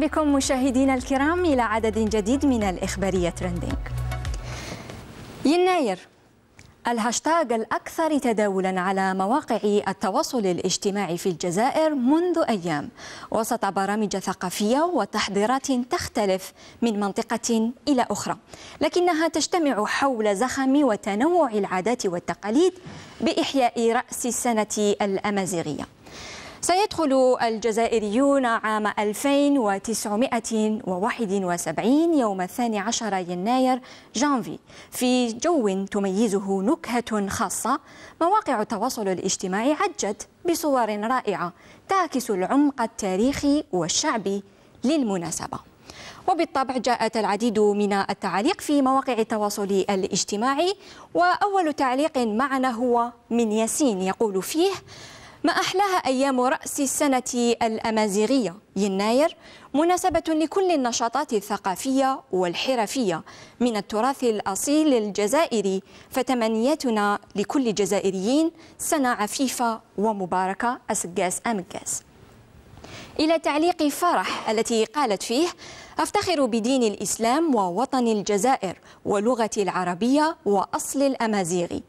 بكم مشاهدينا الكرام الى عدد جديد من الاخباريه ترندينج. يناير الهاشتاغ الأكثر تداولا على مواقع التواصل الاجتماعي في الجزائر منذ أيام وسط برامج ثقافية وتحضيرات تختلف من منطقة إلى أخرى لكنها تجتمع حول زخم وتنوع العادات والتقاليد بإحياء رأس السنة الأمازيغية سيدخل الجزائريون عام 2971 يوم الثاني عشر يناير جانفي في جو تميزه نكهة خاصة مواقع التواصل الاجتماعي عجت بصور رائعة تعكس العمق التاريخي والشعبي للمناسبة وبالطبع جاءت العديد من التعاليق في مواقع التواصل الاجتماعي وأول تعليق معنا هو من ياسين يقول فيه ما أحلاها أيام رأس السنة الأمازيغية يناير مناسبة لكل النشاطات الثقافية والحرفية من التراث الأصيل الجزائري فتمنياتنا لكل جزائريين سنة عفيفة ومباركة أسقاس أمقاس إلى تعليق فرح التي قالت فيه أفتخر بدين الإسلام ووطن الجزائر ولغتي العربية وأصل الأمازيغي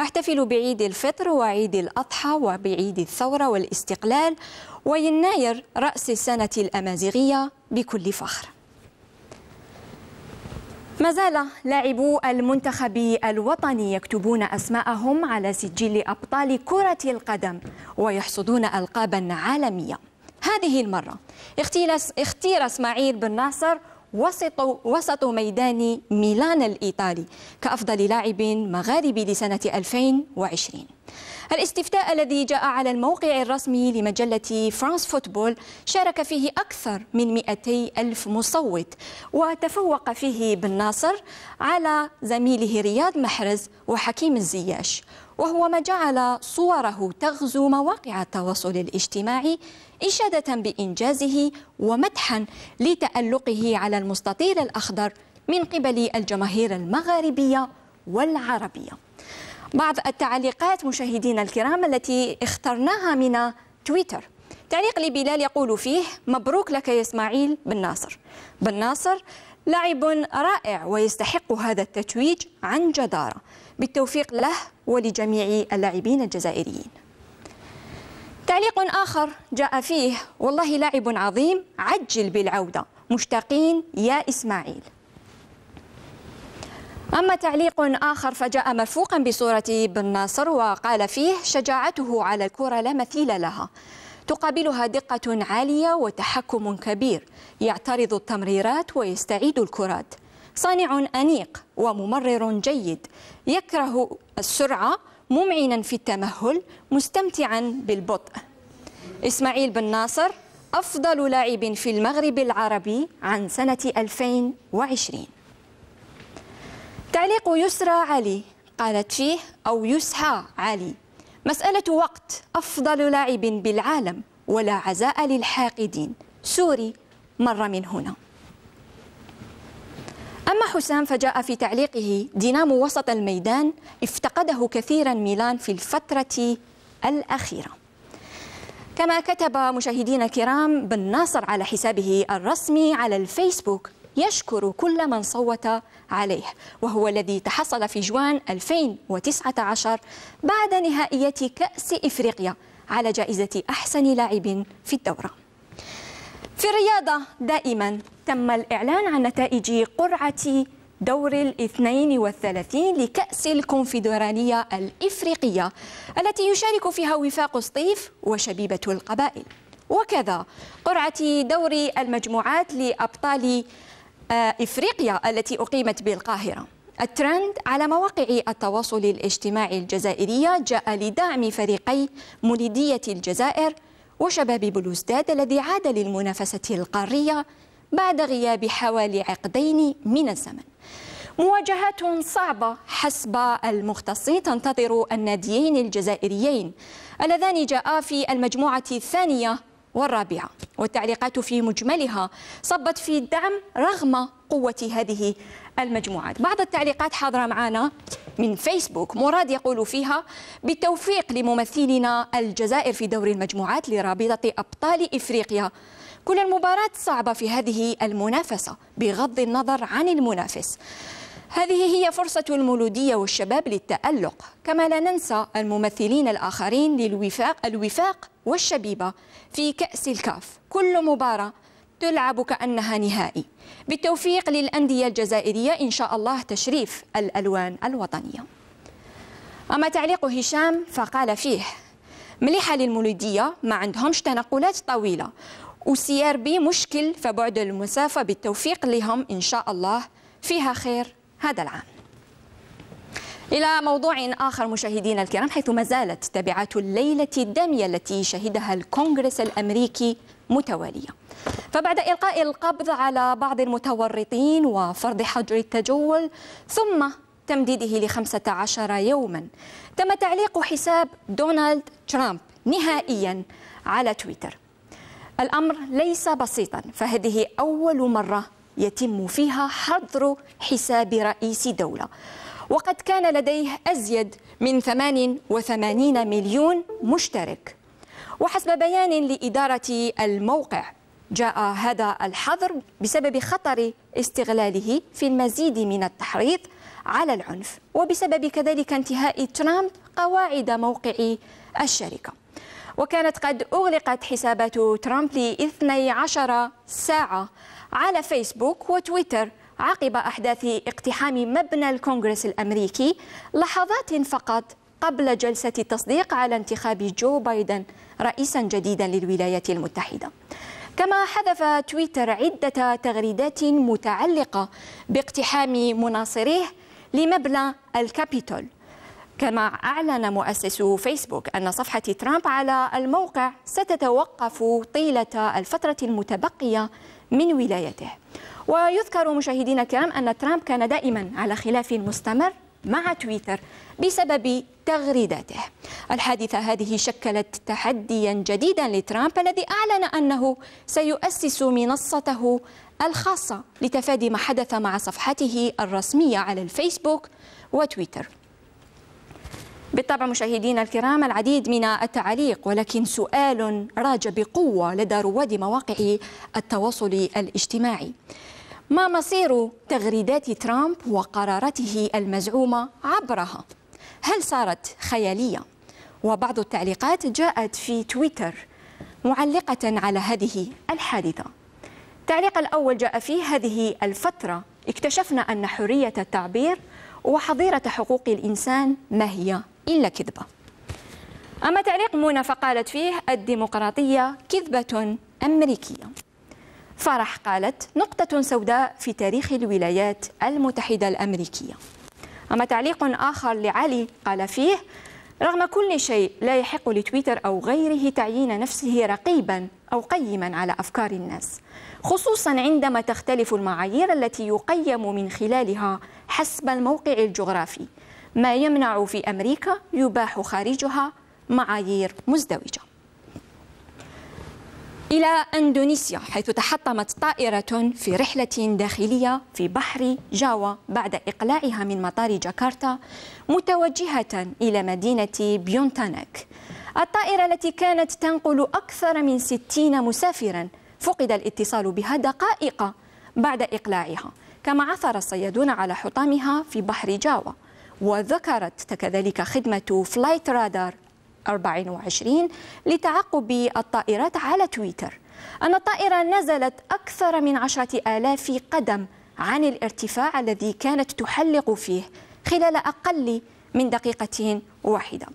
أحتفل بعيد الفطر وعيد الأضحى وبعيد الثورة والاستقلال ويناير رأس السنة الأمازيغية بكل فخر ما زال لاعبو المنتخب الوطني يكتبون أسماءهم على سجل أبطال كرة القدم ويحصدون ألقابا عالمية هذه المرة اختير اسماعيل بن ناصر وسط وسط ميدان ميلان الإيطالي كأفضل لاعب مغاربي لسنة 2020 الاستفتاء الذي جاء على الموقع الرسمي لمجلة فرانس فوتبول شارك فيه أكثر من 200 ألف مصوت وتفوق فيه بن ناصر على زميله رياض محرز وحكيم الزياش وهو ما جعل صوره تغزو مواقع التواصل الاجتماعي إشادة بإنجازه ومدحا لتألقه على المستطيل الأخضر من قبل الجماهير المغاربية والعربية بعض التعليقات مشاهدينا الكرام التي اخترناها من تويتر تعليق لبلال يقول فيه مبروك لك يا إسماعيل بن ناصر بن ناصر لاعب رائع ويستحق هذا التتويج عن جدارة بالتوفيق له ولجميع اللاعبين الجزائريين تعليق آخر جاء فيه والله لاعب عظيم عجل بالعودة مشتاقين يا إسماعيل أما تعليق آخر فجاء مرفوقا بصورة بن ناصر وقال فيه شجاعته على الكرة لا مثيل لها تقابلها دقة عالية وتحكم كبير يعترض التمريرات ويستعيد الكرات صانع أنيق وممرر جيد يكره السرعة ممعنا في التمهل مستمتعا بالبطء إسماعيل بن ناصر أفضل لاعب في المغرب العربي عن سنة 2020 تعليق يسرى علي قالت فيه أو يسحى علي مسألة وقت أفضل لاعب بالعالم ولا عزاء للحاقدين سوري مر من هنا أما حسام فجاء في تعليقه دينامو وسط الميدان افتقده كثيرا ميلان في الفترة الأخيرة كما كتب مشاهدينا الكرام بن ناصر على حسابه الرسمي على الفيسبوك يشكر كل من صوت عليه وهو الذي تحصل في جوان 2019 بعد نهائية كأس إفريقيا على جائزة أحسن لاعب في الدورة في الرياضة دائما تم الإعلان عن نتائج قرعة دور الاثنين والثلاثين لكأس الكونفدرالية الإفريقية التي يشارك فيها وفاق سطيف وشبيبة القبائل وكذا قرعة دور المجموعات لأبطال آه، إفريقيا التي أقيمت بالقاهرة الترند على مواقع التواصل الاجتماعي الجزائرية جاء لدعم فريقي مولدية الجزائر وشباب بلوزداد الذي عاد للمنافسة القارية بعد غياب حوالي عقدين من الزمن مواجهات صعبة حسب المختصين تنتظر الناديين الجزائريين اللذان جاءا في المجموعة الثانية والرابعة والتعليقات في مجملها صبت في الدعم رغم قوة هذه المجموعات بعض التعليقات حاضرة معنا من فيسبوك مراد يقول فيها بالتوفيق لممثلنا الجزائر في دور المجموعات لرابطة أبطال إفريقيا كل المباراة صعبة في هذه المنافسة بغض النظر عن المنافس هذه هي فرصة المولودية والشباب للتألق كما لا ننسى الممثلين الآخرين للوفاق الوفاق والشبيبة في كأس الكاف كل مباراة تلعب كأنها نهائي بالتوفيق للأندية الجزائرية إن شاء الله تشريف الألوان الوطنية أما تعليق هشام فقال فيه مليحة للمولودية ما عندهمش تنقلات طويلة وسي ار بي مشكل فبعد المسافة بالتوفيق لهم إن شاء الله فيها خير هذا العام إلى موضوع آخر مشاهدينا الكرام حيث ما زالت تبعات الليلة الدامية التي شهدها الكونغرس الأمريكي متوالية فبعد إلقاء القبض على بعض المتورطين وفرض حجر التجول ثم تمديده ل 15 يوما تم تعليق حساب دونالد ترامب نهائيا على تويتر الأمر ليس بسيطا فهذه أول مرة يتم فيها حظر حساب رئيس دولة وقد كان لديه أزيد من 88 مليون مشترك وحسب بيان لإدارة الموقع جاء هذا الحظر بسبب خطر استغلاله في المزيد من التحريض على العنف وبسبب كذلك انتهاء ترامب قواعد موقع الشركه وكانت قد أغلقت حسابات ترامب ل 12 ساعة على فيسبوك وتويتر عقب أحداث اقتحام مبنى الكونغرس الأمريكي لحظات فقط قبل جلسة التصديق على انتخاب جو بايدن رئيسا جديدا للولايات المتحدة كما حذف تويتر عدة تغريدات متعلقة باقتحام مناصريه لمبنى الكابيتول كما أعلن مؤسس فيسبوك أن صفحة ترامب على الموقع ستتوقف طيلة الفترة المتبقية من ولايته ويذكر مشاهدينا الكرام أن ترامب كان دائما على خلاف مستمر مع تويتر بسبب تغريداته الحادثة هذه شكلت تحديا جديدا لترامب الذي أعلن أنه سيؤسس منصته الخاصة لتفادي ما حدث مع صفحته الرسمية على الفيسبوك وتويتر بالطبع مشاهدينا الكرام العديد من التعليق ولكن سؤال راج بقوة لدى رواد مواقع التواصل الاجتماعي ما مصير تغريدات ترامب وقراراته المزعومة عبرها؟ هل صارت خيالية؟ وبعض التعليقات جاءت في تويتر معلقة على هذه الحادثة التعليق الأول جاء فيه هذه الفترة اكتشفنا أن حرية التعبير وحظيرة حقوق الإنسان ما هي إلا كذبة أما تعليق منى فقالت فيه الديمقراطية كذبة أمريكية فرح قالت نقطة سوداء في تاريخ الولايات المتحدة الأمريكية أما تعليق آخر لعلي قال فيه رغم كل شيء لا يحق لتويتر أو غيره تعيين نفسه رقيبا أو قيما على أفكار الناس خصوصا عندما تختلف المعايير التي يقيم من خلالها حسب الموقع الجغرافي ما يمنع في أمريكا يباح خارجها معايير مزدوجة إلى أندونيسيا حيث تحطمت طائرة في رحلة داخلية في بحر جاوا بعد إقلاعها من مطار جاكرتا متوجهة إلى مدينة بيونتانك الطائرة التي كانت تنقل أكثر من 60 مسافرا فقد الاتصال بها دقائق بعد إقلاعها كما عثر الصيادون على حطامها في بحر جاوا وذكرت كذلك خدمة فلايت رادار 24 لتعقب الطائرات على تويتر أن الطائرة نزلت أكثر من عشرة آلاف قدم عن الارتفاع الذي كانت تحلق فيه خلال أقل من دقيقة واحدة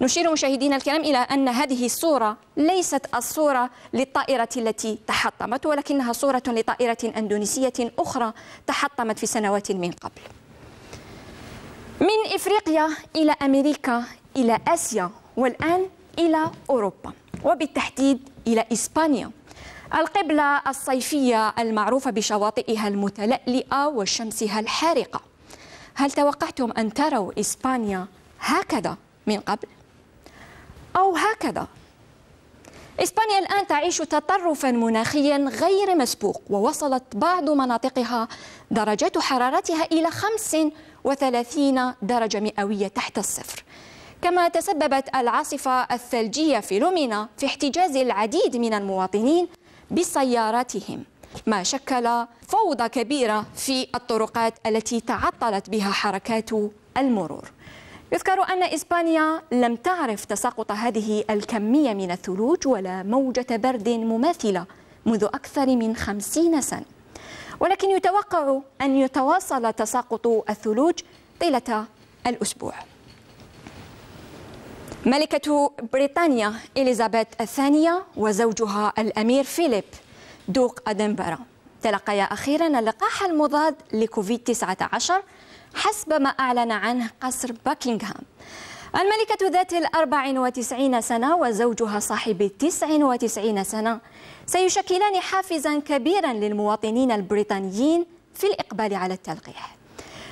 نشير مشاهدينا الكرام إلى أن هذه الصورة ليست الصورة للطائرة التي تحطمت ولكنها صورة لطائرة أندونيسية أخرى تحطمت في سنوات من قبل من افريقيا الى امريكا الى اسيا والان الى اوروبا وبالتحديد الى اسبانيا القبلة الصيفية المعروفة بشواطئها المتلألئة وشمسها الحارقة هل توقعتم أن تروا إسبانيا هكذا من قبل؟ أو هكذا؟ إسبانيا الآن تعيش تطرفا مناخيا غير مسبوق ووصلت بعض مناطقها درجات حرارتها إلى وثلاثين درجة مئوية تحت الصفر كما تسببت العاصفة الثلجية في لومينا في احتجاز العديد من المواطنين بسياراتهم ما شكل فوضى كبيرة في الطرقات التي تعطلت بها حركات المرور يذكر أن إسبانيا لم تعرف تساقط هذه الكمية من الثلوج ولا موجة برد مماثلة منذ أكثر من خمسين سنة ولكن يتوقع أن يتواصل تساقط الثلوج طيلة الأسبوع ملكة بريطانيا إليزابيث الثانية وزوجها الأمير فيليب دوق أدنبرا تلقيا أخيرا اللقاح المضاد لكوفيد 19 حسب ما أعلن عنه قصر باكنغهام الملكة ذات الأربع وتسعين سنة وزوجها صاحب التسع وتسعين سنة سيشكلان حافزا كبيرا للمواطنين البريطانيين في الإقبال على التلقيح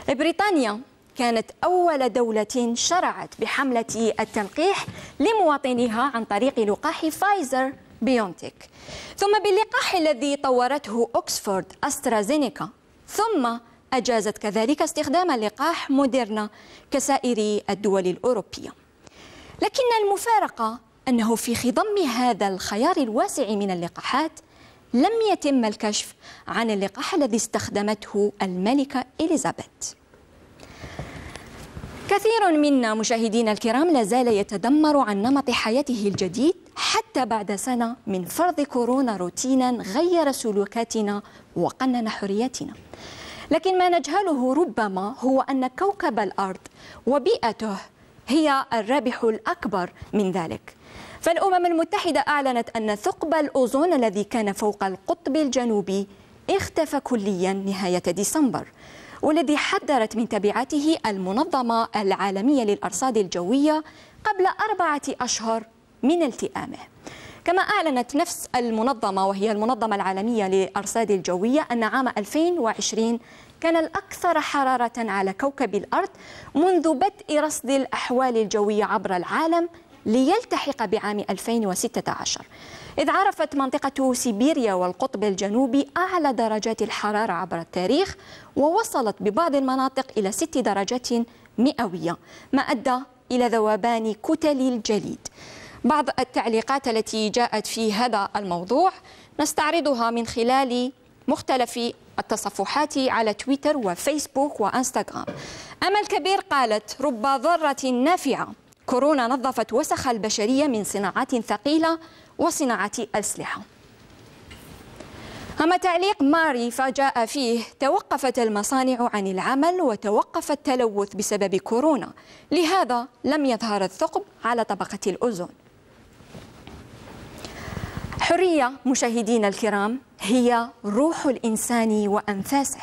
بريطانيا كانت أول دولة شرعت بحملة التلقيح لمواطنيها عن طريق لقاح فايزر بيونتيك ثم باللقاح الذي طورته أكسفورد أسترازينيكا ثم أجازت كذلك استخدام لقاح موديرنا كسائر الدول الأوروبية لكن المفارقة أنه في خضم هذا الخيار الواسع من اللقاحات لم يتم الكشف عن اللقاح الذي استخدمته الملكة إليزابيث كثير منا مشاهدينا الكرام لا زال يتذمر عن نمط حياته الجديد حتى بعد سنة من فرض كورونا روتينا غير سلوكاتنا وقنن حرياتنا لكن ما نجهله ربما هو أن كوكب الأرض وبيئته هي الرابح الأكبر من ذلك فالأمم المتحدة أعلنت أن ثقب الأوزون الذي كان فوق القطب الجنوبي اختفى كليا نهاية ديسمبر والذي حذرت من تبعاته المنظمة العالمية للأرصاد الجوية قبل أربعة أشهر من التئامه كما أعلنت نفس المنظمة وهي المنظمة العالمية للأرصاد الجوية أن عام 2020 كان الأكثر حرارة على كوكب الأرض منذ بدء رصد الأحوال الجوية عبر العالم ليلتحق بعام 2016 إذ عرفت منطقة سيبيريا والقطب الجنوبي أعلى درجات الحرارة عبر التاريخ ووصلت ببعض المناطق إلى ست درجات مئوية ما أدى إلى ذوبان كتل الجليد بعض التعليقات التي جاءت في هذا الموضوع نستعرضها من خلال مختلف التصفحات على تويتر وفيسبوك وانستغرام امل كبير قالت رب ضره نافعه كورونا نظفت وسخ البشريه من صناعات ثقيله وصناعه اسلحه أما تعليق ماري فجاء فيه توقفت المصانع عن العمل وتوقف التلوث بسبب كورونا لهذا لم يظهر الثقب على طبقة الأوزون الحرية مشاهدينا الكرام هي روح الإنسان وأنفاسه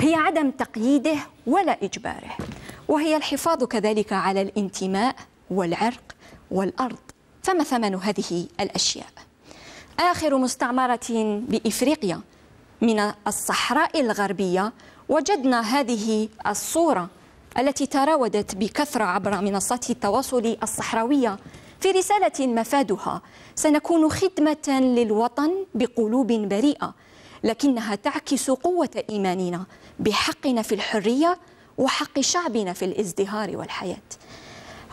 هي عدم تقييده ولا إجباره وهي الحفاظ كذلك على الانتماء والعرق والأرض فما ثمن هذه الأشياء؟ آخر مستعمرة بإفريقيا من الصحراء الغربية وجدنا هذه الصورة التي تراودت بكثرة عبر منصات التواصل الصحراوية في رسالة مفادها سنكون خدمة للوطن بقلوب بريئة لكنها تعكس قوة إيماننا بحقنا في الحرية وحق شعبنا في الازدهار والحياة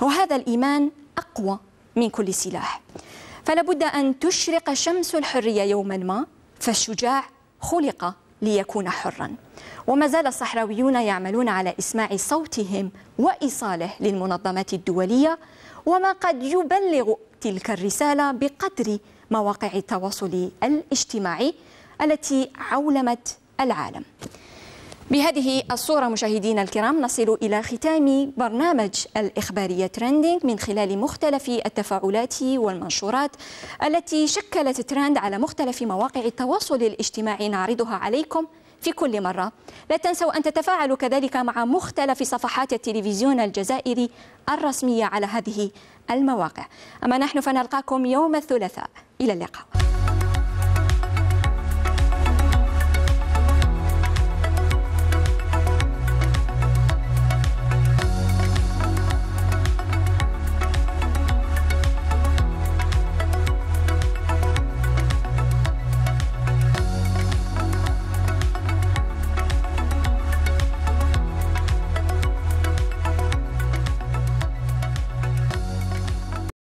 وهذا الإيمان أقوى من كل سلاح فلابد أن تشرق شمس الحرية يوما ما فالشجاع خلق ليكون حرا وما زال الصحراويون يعملون على إسماع صوتهم وإيصاله للمنظمات الدولية وما قد يبلغ تلك الرسالة بقدر مواقع التواصل الاجتماعي التي عولمت العالم بهذه الصورة مشاهدينا الكرام نصل إلى ختام برنامج الإخبارية ترندينج من خلال مختلف التفاعلات والمنشورات التي شكلت ترند على مختلف مواقع التواصل الاجتماعي نعرضها عليكم في كل مرة لا تنسوا أن تتفاعلوا كذلك مع مختلف صفحات التلفزيون الجزائري الرسمية على هذه المواقع أما نحن فنلقاكم يوم الثلاثاء إلى اللقاء